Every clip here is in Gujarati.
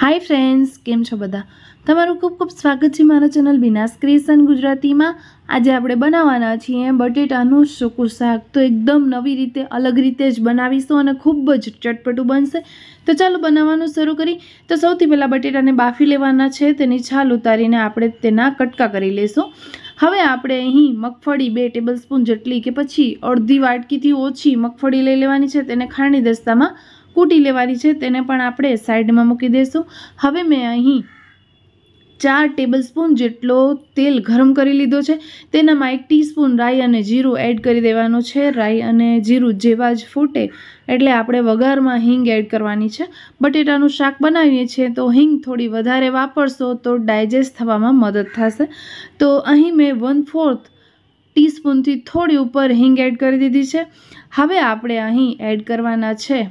હાય ફ્રેન્ડ્સ કેમ છો બધા તમારું ખૂબ ખૂબ સ્વાગત છે મારા ચેનલ બિનાસ ક્રિએશન ગુજરાતીમાં આજે આપણે બનાવવાના છીએ બટેટાનું સૂકું શાક તો એકદમ નવી રીતે અલગ રીતે જ બનાવીશું અને ખૂબ જ ચટપટું બનશે તો ચાલો બનાવવાનું શરૂ કરી તો સૌથી પહેલાં બટેટાને બાફી લેવાના છે તેની છાલ ઉતારીને આપણે તેના કટકા કરી લઈશું હવે આપણે અહીં મગફળી બે ટેબલસ્પૂન જેટલી કે પછી અડધી વાટકીથી ઓછી મગફળી લઈ લેવાની છે તેને ખાંડની દસ્તામાં કૂટી લેવાની છે તેને પણ આપણે સાઈડમાં મૂકી દઈશું હવે મેં અહીં ચાર ટેબલસ્પૂન જેટલો તેલ ગરમ કરી લીધો છે તેનામાં એક ટીસ્પૂન રાઈ અને જીરું એડ કરી દેવાનું છે રાઈ અને જીરું જેવા જ ફૂટે એટલે આપણે વઘારમાં હિંગ એડ કરવાની છે બટેટાનું શાક બનાવીએ છીએ તો હિંગ થોડી વધારે વાપરશો તો ડાયજેસ્ટ થવામાં મદદ થશે તો અહીં મેં વન ફોર્થ ટીસ્પૂનથી થોડી ઉપર હિંગ એડ કરી દીધી છે હવે આપણે અહીં એડ કરવાના છે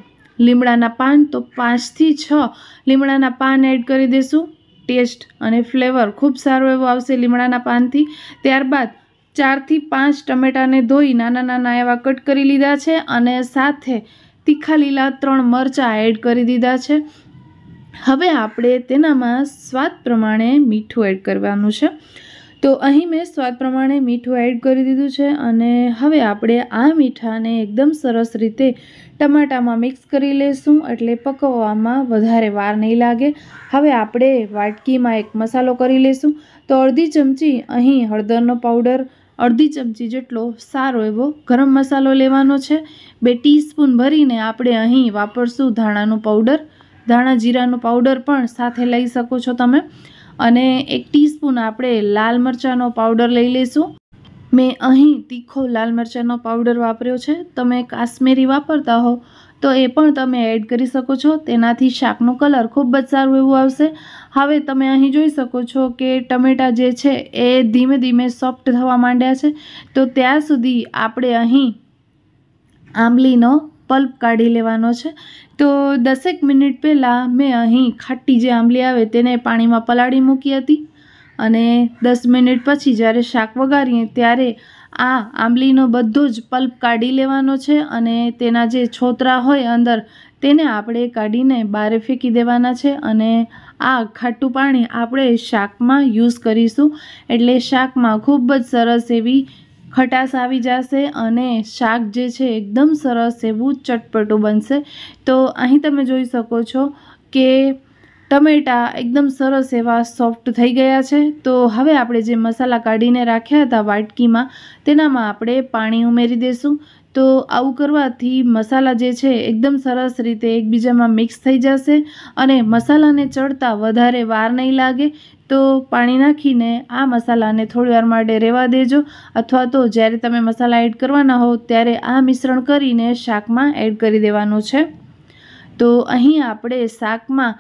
લીમડાના પાન તો પાંચથી છ લીમડાના પાન એડ કરી દઈશું ટેસ્ટ અને ફ્લેવર ખૂબ સારો એવો આવશે લીમડાના પાનથી ત્યારબાદ ચારથી પાંચ ટમેટાને ધોઈ નાના નાના એવા કટ કરી લીધા છે અને સાથે તીખા લીલા ત્રણ મરચાં એડ કરી દીધા છે હવે આપણે તેનામાં સ્વાદ પ્રમાણે મીઠું એડ કરવાનું છે તો અહીં મેં સ્વાદ પ્રમાણે મીઠું એડ કરી દીધું છે અને હવે આપણે આ મીઠાને એકદમ સરસ રીતે ટમાટામાં મિક્સ કરી લઈશું એટલે પકવવામાં વધારે વાર નહીં લાગે હવે આપણે વાટકીમાં એક મસાલો કરી લઈશું તો અડધી ચમચી અહીં હળદરનો પાવડર અડધી ચમચી જેટલો સારો એવો ગરમ મસાલો લેવાનો છે બે ટીસ્પૂન ભરીને આપણે અહીં વાપરશું ધાણાનું પાવડર ધાણા જીરાનો પાવડર પણ સાથે લઈ શકો છો તમે અને એક ટીસ્પૂન આપણે લાલ મરચાંનો પાવડર લઈ લઈશું મેં અહીં તીખો લાલ મરચાંનો પાવડર વાપર્યો છે તમે કાશ્મીરી વાપરતા હો તો એ પણ તમે એડ કરી શકો છો તેનાથી શાકનો કલર ખૂબ જ સારું એવું આવશે હવે તમે અહીં જોઈ શકો છો કે ટમેટાં જે છે એ ધીમે ધીમે સોફ્ટ થવા માંડ્યા છે તો ત્યાં સુધી આપણે અહીં આંબલીનો પલ્પ કાઢી લેવાનો છે તો દસેક મિનિટ પહેલાં મેં અહીં ખાટી જે આંબલી આવે તેને પાણીમાં પલાળી મૂકી હતી અને દસ મિનિટ પછી જ્યારે શાક વગાડીએ ત્યારે આ આંબલીનો બધો જ પલ્પ કાઢી લેવાનો છે અને તેના જે છોતરા હોય અંદર તેને આપણે કાઢીને બહાર ફેંકી દેવાના છે અને આ ખાટું પાણી આપણે શાકમાં યુઝ કરીશું એટલે શાકમાં ખૂબ જ સરસ એવી ખટાશ આવી જશે અને શાક જે છે એકદમ સરસ એવું ચટપટું બનશે તો અહીં તમે જોઈ શકો છો કે ટમેટાં એકદમ સરસ એવા સોફ્ટ થઈ ગયા છે તો હવે આપણે જે મસાલા કાઢીને રાખ્યા હતા વાટકીમાં તેનામાં આપણે પાણી ઉમેરી દઈશું તો આવું કરવાથી મસાલા જે છે એકદમ સરસ રીતે એકબીજામાં મિક્સ થઈ જશે અને મસાલાને ચડતા વધારે વાર નહીં લાગે તો પાણી નાખીને આ મસાલાને થોડી વાર માટે રહેવા દેજો અથવા તો જ્યારે તમે મસાલા એડ કરવાના હો ત્યારે આ મિશ્રણ કરીને શાકમાં એડ કરી દેવાનું છે તો અહીં આપણે શાકમાં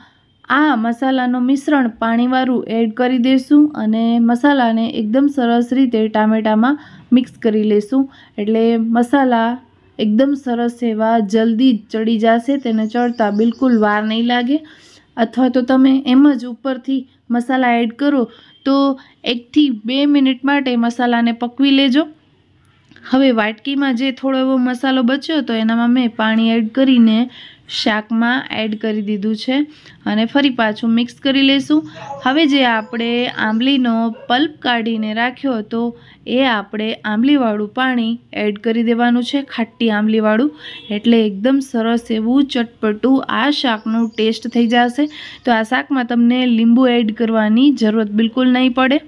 આ મસાલાનું મિશ્રણ પાણીવાળું એડ કરી દઈશું અને મસાલાને એકદમ સરસ રીતે ટામેટામાં મિક્સ કરી લઈશું એટલે મસાલા એકદમ સરસ એવા જલ્દી ચડી જશે તેને ચડતા બિલકુલ વાર નહીં લાગે અથવા તો તમે એમ જ ઉપરથી મસાલા એડ કરો તો એકથી બે મિનિટ માટે મસાલાને પકવી લેજો હવે વાટકીમાં જે થોડો એવો મસાલો બચ્યો તો એનામાં મેં પાણી એડ કરીને શાકમાં એડ કરી દીધું છે અને ફરી પાછું મિક્સ કરી લઈશું હવે જે આપણે આંબલીનો પલ્પ કાઢીને રાખ્યો હતો એ આપણે આંબલીવાળું પાણી એડ કરી દેવાનું છે ખાટી આંબલીવાળું એટલે એકદમ સરસ એવું ચટપટું આ શાકનું ટેસ્ટ થઈ જશે તો આ શાકમાં તમને લીંબુ એડ કરવાની જરૂરત બિલકુલ નહીં પડે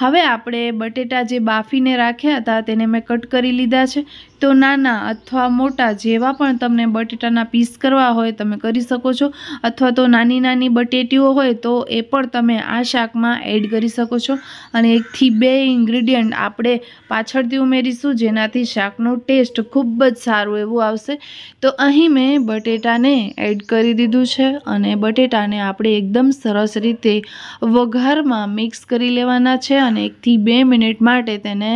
હવે આપણે બટેટા જે બાફીને રાખ્યા હતા તેને મેં કટ કરી લીધા છે તો નાના અથવા મોટા જેવા પણ તમને બટેટાના પીસ કરવા હોય તમે કરી શકો છો અથવા તો નાની નાની બટેટીઓ હોય તો એ પણ તમે આ શાકમાં એડ કરી શકો છો અને એકથી બે ઇન્ગ્રીડિયન્ટ આપણે પાછળથી ઉમેરીશું જેનાથી શાકનો ટેસ્ટ ખૂબ જ સારું એવું આવશે તો અહીં મેં બટેટાને એડ કરી દીધું છે અને બટેટાને આપણે એકદમ સરસ રીતે વઘારમાં મિક્સ કરી લેવાના છે અને એકથી બે મિનિટ માટે તેને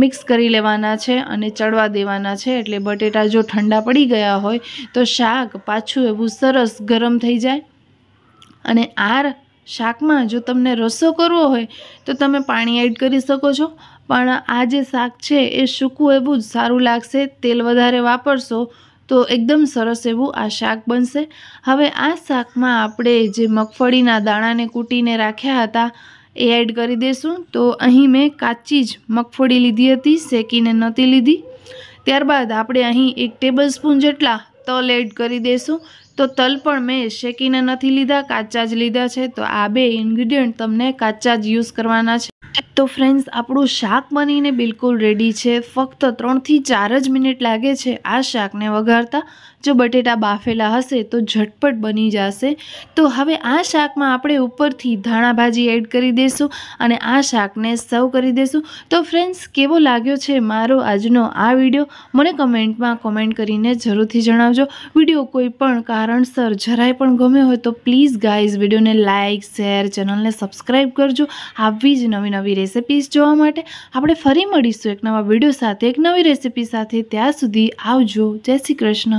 મિક્સ કરી લેવાના છે અને ચડવા દેવાના છે એટલે બટેટા જો ઠંડા પડી ગયા હોય તો શાક પાછું એવું સરસ ગરમ થઈ જાય અને આ શાકમાં જો તમને રસો કરવો હોય તો તમે પાણી એડ કરી શકો છો પણ આ જે શાક છે એ સૂકવું એવું જ સારું લાગશે તેલ વધારે વાપરશો તો એકદમ સરસ એવું આ શાક બનશે હવે આ શાકમાં આપણે જે મગફળીના દાણાને કૂટીને રાખ્યા હતા એ એડ કરી દઈશું તો અહીં મેં કાચી જ મગફળી લીધી હતી શેકીને નહોતી લીધી ત્યારબાદ આપણે અહીં એક ટેબલ સ્પૂન જેટલા તલ એડ કરી દઈશું તો તલ પણ મેં શેકીને નથી લીધા કાચા જ લીધા છે તો આ બે ઇન્ગ્રીડિયન્ટ તમને કાચા જ યુઝ કરવાના છે તો ફ્રેન્ડ્સ આપણું શાક બનીને બિલકુલ રેડી છે ફક્ત ત્રણથી ચાર જ મિનિટ લાગે છે આ શાકને વઘારતા જો બટેટા બાફેલા હશે તો ઝટપટ બની જશે તો હવે આ શાકમાં આપણે ઉપરથી ધાણા ભાજી એડ કરી દઈશું અને આ શાકને સર્વ કરી દઈશું તો ફ્રેન્ડ્સ કેવો લાગ્યો છે મારો આજનો આ વિડીયો મને કમેન્ટમાં કોમેન્ટ કરીને જરૂરથી જણાવજો વિડીયો કોઈ પણ કારણસર જરાય પણ ગમ્યો હોય તો પ્લીઝ ગાઈઝ વિડીયોને લાઇક શેર ચેનલને સબસ્ક્રાઈબ કરજો આવી જ નવી નવી રેસિપીઝ જોવા માટે આપણે ફરી મળીશું એક નવા વિડીયો સાથે એક નવી રેસિપી સાથે ત્યાં સુધી આવજો જય શ્રી કૃષ્ણ